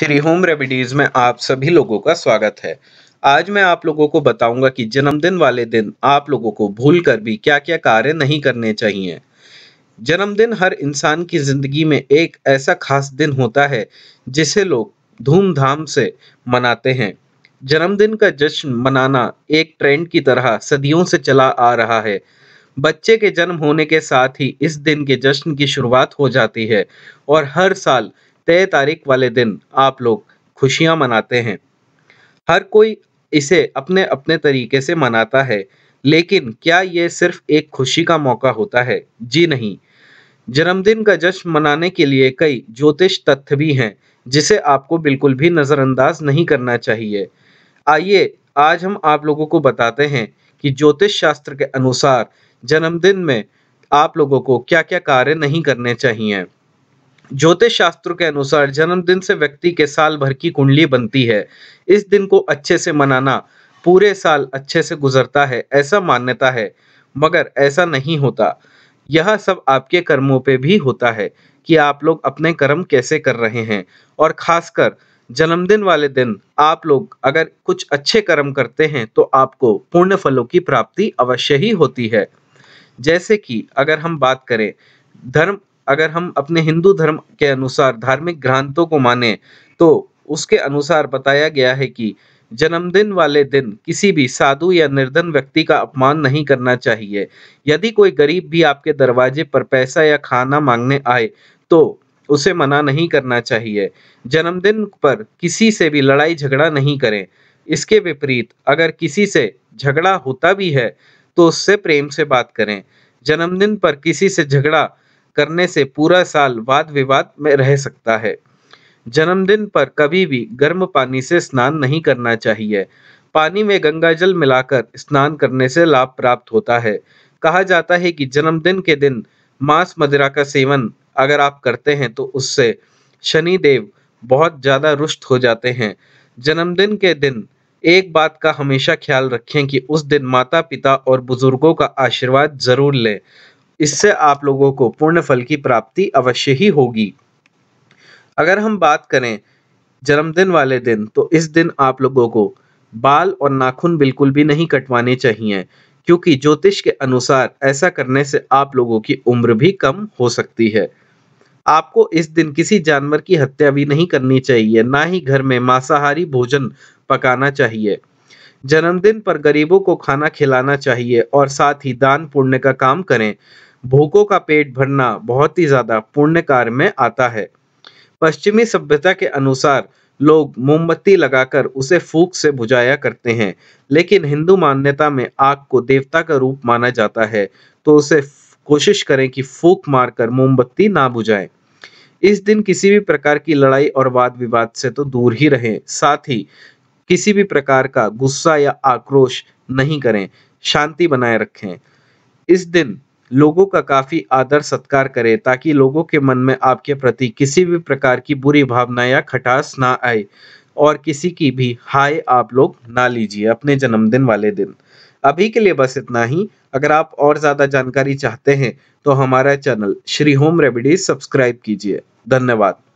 Shri home remedies में आप सभी लोगों का स्वागत है आज मैं आप लोगों को बताऊंगा कि जन्मदिन वाले दिन आप लोगों को भूलकर भी क्या क्या कार्य नहीं करने चाहिए जन्मदिन हर इंसान की जिंदगी में एक ऐसा खास दिन होता है जिसे लोग धूमधाम से मनाते हैं जन्मदिन का जश्न मनाना एक ट्रेंड की तरह सदियों से चला आ रहा है बच्चे के जन्म होने के साथ ही इस दिन के जश्न की शुरुआत हो जाती है और हर साल तय तारीख वाले दिन आप लोग खुशियां मनाते हैं हर कोई इसे अपने अपने तरीके से मनाता है लेकिन क्या ये सिर्फ एक खुशी का मौका होता है जी नहीं जन्मदिन का जश्न मनाने के लिए कई ज्योतिष तथ्य भी हैं जिसे आपको बिल्कुल भी नज़रअंदाज नहीं करना चाहिए आइए आज हम आप लोगों को बताते हैं कि ज्योतिष शास्त्र के अनुसार जन्मदिन में आप लोगों को क्या क्या कार्य नहीं करने चाहिए ज्योतिष शास्त्र के अनुसार जन्मदिन से व्यक्ति के साल भर की कुंडली बनती है इस दिन को अच्छे से मनाना पूरे साल अच्छे से गुजरता है ऐसा मान्यता है मगर ऐसा नहीं होता यह सब आपके कर्मों पे भी होता है कि आप लोग अपने कर्म कैसे कर रहे हैं और खासकर जन्मदिन वाले दिन आप लोग अगर कुछ अच्छे कर्म करते हैं तो आपको पूर्ण फलों की प्राप्ति अवश्य ही होती है जैसे कि अगर हम बात करें धर्म अगर हम अपने हिंदू धर्म के अनुसार धार्मिक ग्रंथों को माने तो उसके अनुसार बताया गया है कि जन्मदिन वाले दिन किसी भी साधु या निर्धन व्यक्ति का अपमान नहीं करना चाहिए यदि कोई गरीब भी आपके दरवाजे पर पैसा या खाना मांगने आए तो उसे मना नहीं करना चाहिए जन्मदिन पर किसी से भी लड़ाई झगड़ा नहीं करें इसके विपरीत अगर किसी से झगड़ा होता भी है तो उससे प्रेम से बात करें जन्मदिन पर किसी से झगड़ा करने से पूरा साल वाद विवाद में रह सकता है जन्मदिन पर कभी भी गर्म पानी से स्नान नहीं करना चाहिए पानी में गंगा जल मिलाकर स्नान करने से लाभ प्राप्त होता है कहा जाता है कि जन्मदिन के दिन मांस मदिरा का सेवन अगर आप करते हैं तो उससे शनि देव बहुत ज़्यादा रुष्ट हो जाते हैं जन्मदिन के दिन एक बात का हमेशा ख्याल रखें कि उस दिन माता पिता और बुजुर्गों का आशीर्वाद ज़रूर लें इससे आप लोगों को पूर्ण फल की प्राप्ति अवश्य ही होगी अगर हम बात करें जन्मदिन वाले दिन तो इस दिन आप लोगों को बाल और नाखून बिल्कुल भी नहीं कटवाने चाहिए क्योंकि ज्योतिष के अनुसार ऐसा करने से आप लोगों की उम्र भी कम हो सकती है आपको इस दिन किसी जानवर की हत्या भी नहीं करनी चाहिए ना ही घर में मांसाहारी भोजन पकाना चाहिए जन्मदिन पर गरीबों को खाना खिलाना चाहिए और साथ ही दान पुण्य का काम करें भूखों का पेट भरना बहुत ही ज्यादा पुण्य कार्य में आता है पश्चिमी सभ्यता के अनुसार लोग मोमबत्ती लगाकर उसे फूक से बुझाया करते हैं लेकिन हिंदू मान्यता में आग को देवता का रूप माना जाता है तो उसे कोशिश करें कि फूक मारकर मोमबत्ती ना बुझाएं। इस दिन किसी भी प्रकार की लड़ाई और वाद विवाद से तो दूर ही रहें साथ ही किसी भी प्रकार का गुस्सा या आक्रोश नहीं करें शांति बनाए रखें इस दिन लोगों का काफ़ी आदर सत्कार करें ताकि लोगों के मन में आपके प्रति किसी भी प्रकार की बुरी भावना या खटास ना आए और किसी की भी हाय आप लोग ना लीजिए अपने जन्मदिन वाले दिन अभी के लिए बस इतना ही अगर आप और ज़्यादा जानकारी चाहते हैं तो हमारा channel Shri home remedies subscribe कीजिए धन्यवाद